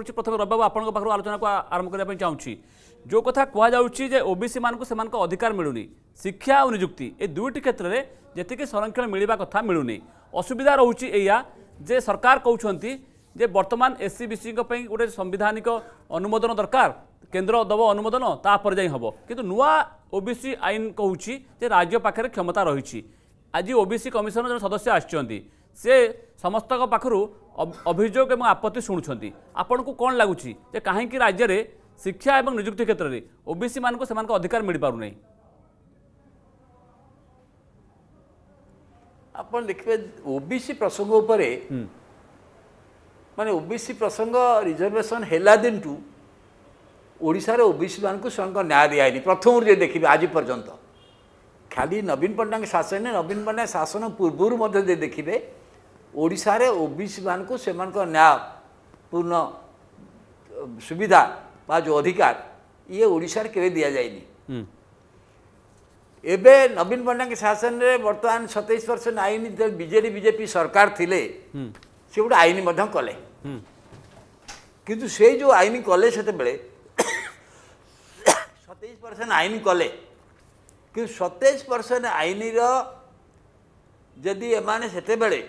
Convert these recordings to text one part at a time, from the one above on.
प्रथम रविबाबू आप आलोचना को आरंभ करने चाहूँगी जो कथा कहुच्चे ओबीसी मानक से अधिकार मिलूनी शिक्षा और निजुक्ति दुईट क्षेत्र में जीक संरक्षण मिलवा कथा मिलूनी असुविधा रोचा जे सरकार कौन जे वर्तमान एस सी बी सी गोटे संविधानिक अनुमोदन दरकार केन्द्र दब अनुमोदन तापर जाए हम कि नुआ ओ बी आईन कहूँ राज्य पाखे क्षमता रही आज ओ बी सी कमिशन जो सदस्य आ ସେ ସମସ୍ତଙ୍କ ପାଖରୁ ଅଭିଯୋଗ ଏବଂ ଆପତ୍ତି ଶୁଣୁଛନ୍ତି ଆପଣଙ୍କୁ କ'ଣ ଲାଗୁଛି ଯେ କାହିଁକି ରାଜ୍ୟରେ ଶିକ୍ଷା ଏବଂ ନିଯୁକ୍ତି କ୍ଷେତ୍ରରେ ଓ ବି ସିମାନଙ୍କୁ ସେମାନଙ୍କ ଅଧିକାର ମିଳିପାରୁନାହିଁ ଆପଣ ଦେଖିବେ ଓବିସି ପ୍ରସଙ୍ଗ ଉପରେ ମାନେ ଓବିସି ପ୍ରସଙ୍ଗ ରିଜର୍ଭେସନ୍ ହେଲା ଦିନଠୁ ଓଡ଼ିଶାର ଓବିସିମାନଙ୍କୁ ସେମାନଙ୍କ ନ୍ୟାୟ ଦିଆହେଇନି ପ୍ରଥମରୁ ଯଦି ଦେଖିବେ ଆଜି ପର୍ଯ୍ୟନ୍ତ ଖାଲି ନବୀନ ପଟ୍ଟନାୟକ ଶାସନରେ ନବୀନ ପଟ୍ଟନାୟକ ଶାସନ ପୂର୍ବରୁ ମଧ୍ୟ ଯଦି ଦେଖିବେ ଓଡ଼ିଶାରେ ଓବିସିମାନଙ୍କୁ ସେମାନଙ୍କ ନ୍ୟାୟପୂର୍ଣ୍ଣ ସୁବିଧା ବା ଯେଉଁ ଅଧିକାର ଇଏ ଓଡ଼ିଶାରେ କେବେ ଦିଆଯାଇନି ଏବେ ନବୀନ ପଟ୍ଟନାୟକ ଶାସନରେ ବର୍ତ୍ତମାନ ସତେଇଶ ପରସେଣ୍ଟ ଆଇନ ଯେତେବେଳେ ବିଜେଡ଼ି ବିଜେପି ସରକାର ଥିଲେ ସେ ଗୋଟେ ଆଇନ ମଧ୍ୟ କଲେ କିନ୍ତୁ ସେ ଯେଉଁ ଆଇନ କଲେ ସେତେବେଳେ ସତେଇଶ ପରସେଣ୍ଟ ଆଇନ କଲେ କିନ୍ତୁ ସତେଇଶ ପରସେଣ୍ଟ ଆଇନର ଯଦି ଏମାନେ ସେତେବେଳେ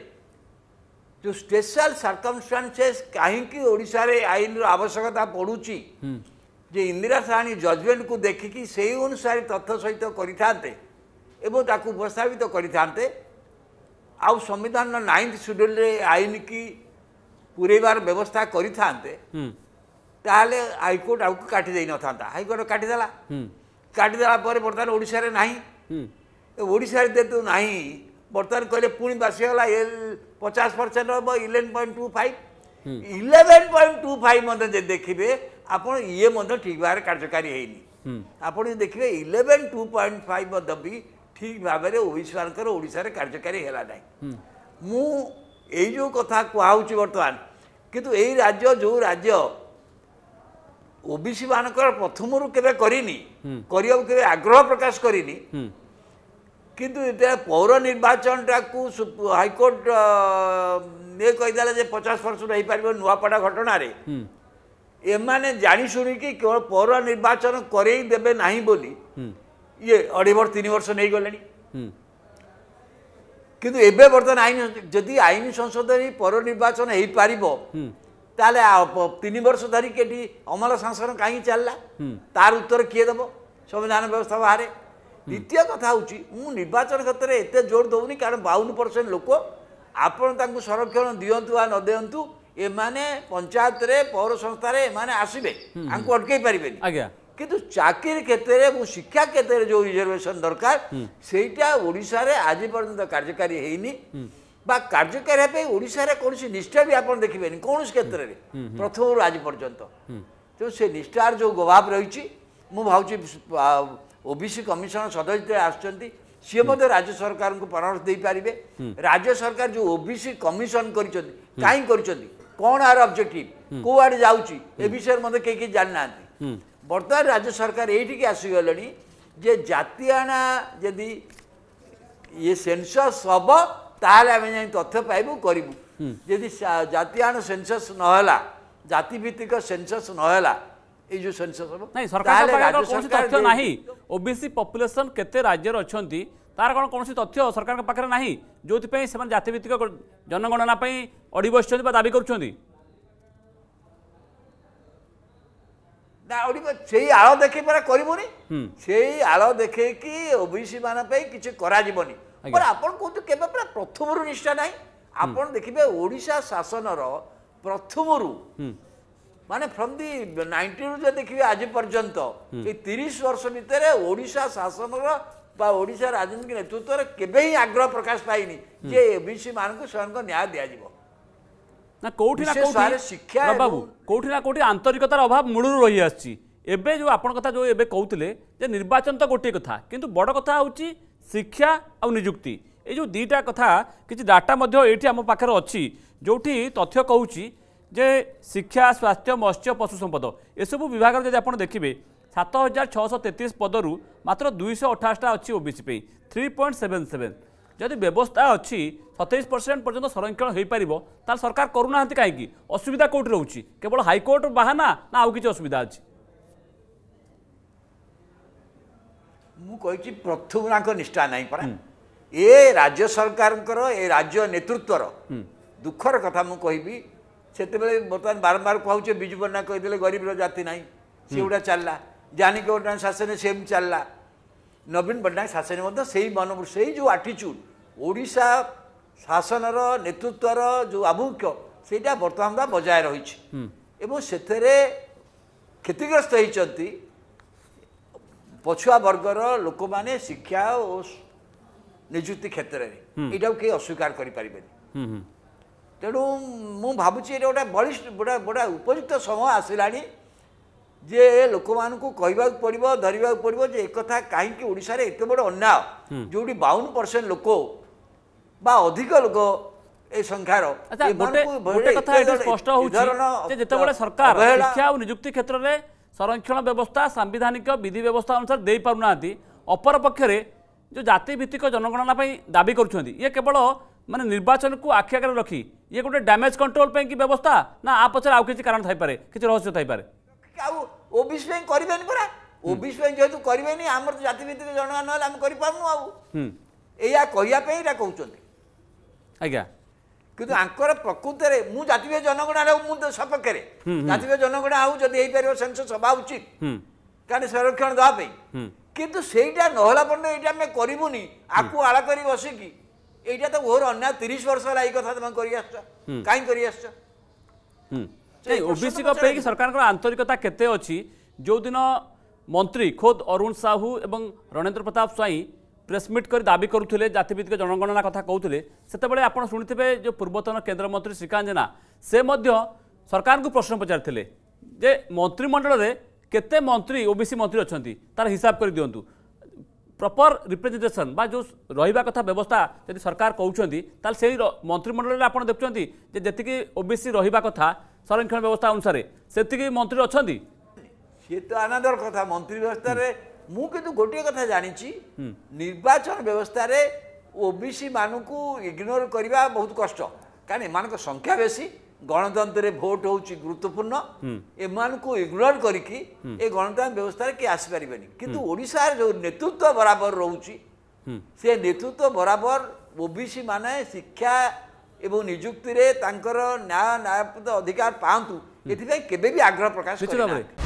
ଯେଉଁ ସ୍ପେଶାଲ ସର୍କମଷ୍ଟାନ୍ସେସ୍ କାହିଁକି ଓଡ଼ିଶାରେ ଆଇନର ଆବଶ୍ୟକତା ପଡ଼ୁଛି ଯେ ଇନ୍ଦିରା ସାହାଣୀ ଜଜ୍ମେଣ୍ଟକୁ ଦେଖିକି ସେହି ଅନୁସାରେ ତଥ୍ୟ ସହିତ କରିଥାନ୍ତେ ଏବଂ ତାକୁ ଉପସ୍ଥାପିତ କରିଥାନ୍ତେ ଆଉ ସମ୍ବିଧାନର ନାଇନ୍ଥ ସେଡ୍ୟୁଲ୍ରେ ଆଇନ କି ପୁରେଇବାର ବ୍ୟବସ୍ଥା କରିଥାନ୍ତେ ତାହେଲେ ହାଇକୋର୍ଟ ଆଗକୁ କାଟି ଦେଇନଥାନ୍ତା ହାଇକୋର୍ଟ କାଟିଦେଲା କାଟିଦେଲା ପରେ ବର୍ତ୍ତମାନ ଓଡ଼ିଶାରେ ନାହିଁ ଓଡ଼ିଶାରେ ଯେହେତୁ ନାହିଁ ବର୍ତ୍ତମାନ କହିଲେ ପୁଣି ବାସିଗଲା ଏ পচাশ ପରସେଣ୍ଟ ହେବ eleven point two five eleven point two five ମଧ୍ୟ ଯଦି ଦେଖିବେ ଆପଣ ଇଏ ମଧ୍ୟ ଠିକ୍ ଭାବରେ କାର୍ଯ୍ୟକାରୀ ହେଇନି ଆପଣ ଯଦି ଦେଖିବେ ଇଲେଭେନ୍ ଟୁ ପଏଣ୍ଟ ଫାଇଭ୍ ମଧ୍ୟ ବି ଠିକ୍ ଭାବରେ ଓଡ଼ିଶାମାନଙ୍କର ଓଡ଼ିଶାରେ କାର୍ଯ୍ୟକାରୀ ହେଲା ନାହିଁ ମୁଁ ଏଇ ଯେଉଁ କଥା କୁହାହେଉଛି ବର୍ତ୍ତମାନ କିନ୍ତୁ ଏଇ ରାଜ୍ୟ ଯେଉଁ ରାଜ୍ୟ ଓବିସି ମାନଙ୍କର ପ୍ରଥମରୁ କେବେ କରିନି କରିବାକୁ କେବେ ଆଗ୍ରହ ପ୍ରକାଶ କରିନି କିନ୍ତୁ ଯେତେବେଳେ ପୌର ନିର୍ବାଚନଟାକୁ ହାଇକୋର୍ଟ ଇଏ କହିଦେଲା ଯେ ପଚାଶ ପରସେଣ୍ଟ ହେଇପାରିବ ନୂଆପଡ଼ା ଘଟଣାରେ ଏମାନେ ଜାଣିଶୁଣିକି କେବଳ ପୌର ନିର୍ବାଚନ କରେଇ ଦେବେ ନାହିଁ ବୋଲି ଇଏ ଅଢ଼େଇ ବର୍ଷ ତିନି ବର୍ଷ ନେଇଗଲେଣି କିନ୍ତୁ ଏବେ ବର୍ତ୍ତମାନ ଆଇନ ଯଦି ଆଇନ ସଂସଦରେ ପୌର ନିର୍ବାଚନ ହେଇପାରିବ ତାହେଲେ ତିନି ବର୍ଷ ଧରିକି ଏଠି ଅମଳ ଶାସନ କାହିଁକି ଚାଲିଲା ତାର ଉତ୍ତର କିଏ ଦେବ ସମ୍ବିଧାନ ବ୍ୟବସ୍ଥା ବାହାରେ ଦ୍ୱିତୀୟ କଥା ହେଉଛି ମୁଁ ନିର୍ବାଚନ କ୍ଷେତ୍ରରେ ଏତେ ଜୋର ଦେଉନି କାରଣ ବାଉନ ପରସେଣ୍ଟ ଲୋକ ଆପଣ ତାଙ୍କୁ ସଂରକ୍ଷଣ ଦିଅନ୍ତୁ ବା ନ ଦିଅନ୍ତୁ ଏମାନେ ପଞ୍ଚାୟତରେ ପୌର ସଂସ୍ଥାରେ ଏମାନେ ଆସିବେ ତାଙ୍କୁ ଅଟକେଇ ପାରିବେନି ଆଜ୍ଞା କିନ୍ତୁ ଚାକିରି କ୍ଷେତ୍ରରେ ଏବଂ ଶିକ୍ଷା କ୍ଷେତ୍ରରେ ଯେଉଁ ରିଜର୍ଭେସନ ଦରକାର ସେଇଟା ଓଡ଼ିଶାରେ ଆଜି ପର୍ଯ୍ୟନ୍ତ କାର୍ଯ୍ୟକାରୀ ହେଇନି ବା କାର୍ଯ୍ୟକାରୀ ହେବା ପାଇଁ ଓଡ଼ିଶାରେ କୌଣସି ନିଷ୍ଠା ବି ଆପଣ ଦେଖିବେନି କୌଣସି କ୍ଷେତ୍ରରେ ପ୍ରଥମରୁ ଆଜି ପର୍ଯ୍ୟନ୍ତ ତେଣୁ ସେ ନିଷ୍ଠାର ଯେଉଁ ଗଭାବ ରହିଛି ମୁଁ ଭାବୁଛି ଓବିସି କମିଶନ ସଦସ୍ୟ ଆସୁଛନ୍ତି ସିଏ ମଧ୍ୟ ରାଜ୍ୟ ସରକାରଙ୍କୁ ପରାମର୍ଶ ଦେଇପାରିବେ ରାଜ୍ୟ ସରକାର ଯେଉଁ ଓବିସି କମିଶନ କରିଛନ୍ତି କାହିଁ କରିଛନ୍ତି କ'ଣ ଆର ଅବଜେକ୍ଟିଭ କେଉଁଆଡ଼େ ଯାଉଛି ଏ ବିଷୟରେ ମଧ୍ୟ କେହି କେହି ଜାଣିନାହାନ୍ତି ବର୍ତ୍ତମାନ ରାଜ୍ୟ ସରକାର ଏଇଠିକି ଆସିଗଲେଣି ଯେ ଜାତିଆଣା ଯଦି ଇଏ ସେନ୍ସସ୍ ହବ ତାହେଲେ ଆମେ ଯାଇ ତଥ୍ୟ ପାଇବୁ କରିବୁ ଯଦି ଜାତିଆଣ ସେନ୍ସସ୍ ନହେଲା ଜାତିଭିତ୍ତିକ ସେନ୍ସସ୍ ନହେଲା ଏଇ ଯେଉଁ ଅଛନ୍ତି ତାର ଜନଗଣନା ସେଇ ଆଳ ଦେଖେଇ ପରା କରିବୁନି ସେଇ ଆଳ ଦେଖେଇକି ପାଇଁ କିଛି କରାଯିବନି ଆପଣ କୁହନ୍ତୁ କେବେ ପୁରା ପ୍ରଥମରୁ ନିଷ୍ଠା ନାହିଁ ଆପଣ ଦେଖିବେ ଓଡ଼ିଶା ଶାସନର ପ୍ରଥମରୁ ମାନେ ଫ୍ରମ୍ ଦି ନାଇଣ୍ଟିରୁ ଯଦି ଦେଖିବେ ଆଜି ପର୍ଯ୍ୟନ୍ତ ଏଇ ତିରିଶ ବର୍ଷ ଭିତରେ ଓଡ଼ିଶା ଶାସନର ବା ଓଡ଼ିଶା ରାଜନୀତି ନେତୃତ୍ୱରେ କେବେ ହିଁ ଆଗ୍ରହ ପ୍ରକାଶ ପାଇନି ଯେ ଏବିସି ମାନଙ୍କୁ ସେମାନଙ୍କ ନ୍ୟାୟ ଦିଆଯିବ ନା କୋଉଠି ନା କୋଉଠି ଶିକ୍ଷା ବାବୁ କୋଉଠି ନା କୋଉଠି ଆନ୍ତରିକତାର ଅଭାବ ମୂଳରୁ ରହିଆସିଛି ଏବେ ଯେଉଁ ଆପଣ କଥା ଯେଉଁ ଏବେ କହୁଥିଲେ ଯେ ନିର୍ବାଚନ ତ ଗୋଟିଏ କଥା କିନ୍ତୁ ବଡ଼ କଥା ହେଉଛି ଶିକ୍ଷା ଆଉ ନିଯୁକ୍ତି ଏଇ ଯେଉଁ ଦୁଇଟା କଥା କିଛି ଡାଟା ମଧ୍ୟ ଏଇଠି ଆମ ପାଖରେ ଅଛି ଯେଉଁଠି ତଥ୍ୟ କହୁଛି যে শিক্ষা স্বাস্থ্য মৎস্য পশু সম্পদ এসবু বিভাগের যদি আপনার দেখবে সাত হাজার ছশো তেত্রিশ পদর মাত্র দুইশ অঠাশটা অছি ওবিসি পে থ্রি পয়েন্ট সেভেন সেভেন যদি ব্যবস্থা অছি সতেইশ পরসেন্ট পর্যন্ত সংরক্ষণ হয়ে পাব তাহলে সরকার করুনা কী অসুবিধা কোটি রয়েছে কেবল হাইকোর্ট বাহানা না আউ কিছু অসুবিধা আছে ମୁଁ କହିଛି ପ୍ରଥମରାଙ୍କ ନିଷ୍ଠା ନାହିଁ ପରା ଏ ରାଜ୍ୟ ସରକାରଙ୍କର ଏ ରାଜ୍ୟ ନେତୃତ୍ୱର ଦୁଃଖର କଥା ମୁଁ କହିବି ସେତେବେଳେ ବର୍ତ୍ତମାନ ବାରମ୍ବାର କହୁଛେ ବିଜୁ ପଟ୍ଟନାୟକ କହିଦେଲେ ଗରିବର ଜାତି ନାହିଁ ସେଗୁଡ଼ା ଚାଲିଲା ଜାନିକ ପଟ୍ଟନାୟକ ଶାସନ ସେମିତି ଚାଲିଲା ନବୀନ ପଟ୍ଟନାୟକ ଶାସନ ମଧ୍ୟ ସେଇ ମନ ସେଇ ଯେଉଁ ଆଟିଚ୍ୟୁଡ଼ ଓଡ଼ିଶା ଶାସନର ନେତୃତ୍ୱର ଯେଉଁ ଆଭିମୁଖ୍ୟ ସେଇଟା ବର୍ତ୍ତମାନ ବା ବଜାୟ ରହିଛି ଏବଂ ସେଥିରେ କ୍ଷତିଗ୍ରସ୍ତ ହେଇଛନ୍ତି ପଛୁଆ ବର୍ଗର ଲୋକମାନେ ଶିକ୍ଷା ଓ ନିଯୁକ୍ତି କ୍ଷେତ୍ରରେ ଏଇଟାକୁ କେହି ଅସ୍ୱୀକାର କରିପାରିବେନି ତେଣୁ ମୁଁ ଭାବୁଛି ଏଇଟା ଗୋଟେ ବଳିଷ୍ଠ ଗୋଟେ ଗୋଟେ ଉପଯୁକ୍ତ ସମୟ ଆସିଲାଣି ଯେ ଲୋକମାନଙ୍କୁ କହିବାକୁ ପଡ଼ିବ ଧରିବାକୁ ପଡ଼ିବ ଯେ ଏକଥା କାହିଁକି ଓଡ଼ିଶାରେ ଏତେ ବଡ଼ ଅନ୍ୟାୟ ଯେଉଁଠି ବାଉନ ପରସେଣ୍ଟ ଲୋକ ବା ଅଧିକ ଲୋକ ଏ ସଂଖ୍ୟାର ଯେତେବେଳେ ସରକାର ଶିକ୍ଷା ଆଉ ନିଯୁକ୍ତି କ୍ଷେତ୍ରରେ ସଂରକ୍ଷଣ ବ୍ୟବସ୍ଥା ସାମ୍ବିଧାନିକ ବିଧି ବ୍ୟବସ୍ଥା ଅନୁସାରେ ଦେଇପାରୁନାହାନ୍ତି ଅପରପକ୍ଷରେ ଯେଉଁ ଜାତିଭିତ୍ତିକ ଜନଗଣନା ପାଇଁ ଦାବି କରୁଛନ୍ତି ଇଏ କେବଳ ମାନେ ନିର୍ବାଚନକୁ ଆଖି ଆଗରେ ରଖି ଇଏ ଗୋଟେ ଡ୍ୟାମେଜ୍ କଣ୍ଟ୍ରୋଲ୍ ପାଇଁ କି ବ୍ୟବସ୍ଥା ନା ଆ ପଛରେ ଆଉ କିଛି କାରଣ ଥାଇପାରେ କିଛି ରହସ୍ୟ ଥାଇପାରେ ଆଉ ଓବିସି ପାଇଁ କରିବେନି ପରା ଓବିସି ପାଇଁ ଯେହେତୁ କରିବେନି ଆମର ଜାତି ଭିତ୍ତିକ ଜଣା ନହେଲେ ଆମେ କରିପାରୁନୁ ଆଉ ଏଇଆ କହିବା ପାଇଁ ଏଇଟା କହୁଛନ୍ତି ଆଜ୍ଞା କିନ୍ତୁ ଆଙ୍କର ପ୍ରକୃତରେ ମୁଁ ଜାତୀୟ ଜନଗଣନା ହେଉ ମୁଁ ସପକ୍ଷରେ ଜାତୀୟ ଜନଗଣନା ହେଉ ଯଦି ହେଇପାରିବ ସେନ୍ସସ୍ ହେବା ଉଚିତ କାରଣ ସଂରକ୍ଷଣ ଦେବା ପାଇଁ କିନ୍ତୁ ସେଇଟା ନହେଲା ପର୍ଯ୍ୟନ୍ତ ଏଇଟା ଆମେ କରିବୁନି ଆକୁ ଆଳ କରି ବସିକି এইটা তো ওর অন্যায় তিরিশ বর্ষ হল এই কথা তোমাকে করি আসছ কাই করি আসছ ওবিসি সরকার আন্তরিকতা কেতে অদিন মন্ত্রী খোদ অরুণ সাহু এবং রণেন্দ্র প্রতাপ স্বাইঁ প্রেসমিট করে দাবি করুলে জাতিভিত্তিক জনগণনা কথা কৌলে সেতবে আপনার শুনে যে পূর্বতন কেন্দ্রমন্ত্রী শ্রীকান্ত জেনা সে সরকার প্রশ্ন পচারি যে মন্ত্রিমণ্ডলের কেতে মন্ত্রী ওবিসি মন্ত্রী অনেক তার হিসাব করে দিও ପ୍ରପର୍ ରିପ୍ରେଜେଣ୍ଟେସନ୍ ବା ଯେଉଁ ରହିବା କଥା ବ୍ୟବସ୍ଥା ଯଦି ସରକାର କହୁଛନ୍ତି ତାହେଲେ ସେଇ ମନ୍ତ୍ରିମଣ୍ଡଳରେ ଆପଣ ଦେଖୁଛନ୍ତି ଯେ ଯେତିକି ଓ ବି ସି ରହିବା କଥା ସଂରକ୍ଷଣ ବ୍ୟବସ୍ଥା ଅନୁସାରେ ସେତିକି ମନ୍ତ୍ରୀ ଅଛନ୍ତି ସିଏ ତ ଆନନ୍ଦର କଥା ମନ୍ତ୍ରୀ ବ୍ୟବସ୍ଥାରେ ମୁଁ କିନ୍ତୁ ଗୋଟିଏ କଥା ଜାଣିଛି ନିର୍ବାଚନ ବ୍ୟବସ୍ଥାରେ ଓ ବି ସି ମାନଙ୍କୁ ଇଗ୍ନୋର କରିବା ବହୁତ କଷ୍ଟ କାରଣ ଏମାନଙ୍କ ସଂଖ୍ୟା ବେଶୀ ଗଣତନ୍ତ୍ରରେ ଭୋଟ ହେଉଛି ଗୁରୁତ୍ୱପୂର୍ଣ୍ଣ ଏମାନଙ୍କୁ ଇଗ୍ନୋର କରିକି ଏ ଗଣତାନ୍ତ୍ର ବ୍ୟବସ୍ଥାରେ କିଏ ଆସିପାରିବେନି କିନ୍ତୁ ଓଡ଼ିଶାର ଯେଉଁ ନେତୃତ୍ୱ ବରାବର ରହୁଛି ସେ ନେତୃତ୍ୱ ବରାବର ଓବିସି ମାନେ ଶିକ୍ଷା ଏବଂ ନିଯୁକ୍ତିରେ ତାଙ୍କର ନ୍ୟାୟ ନ୍ୟାୟପ୍ରଦ ଅଧିକାର ପାଆନ୍ତୁ ଏଥିପାଇଁ କେବେ ବି ଆଗ୍ରହ ପ୍ରକାଶ ନିଶ୍ଚିତ ଭାବରେ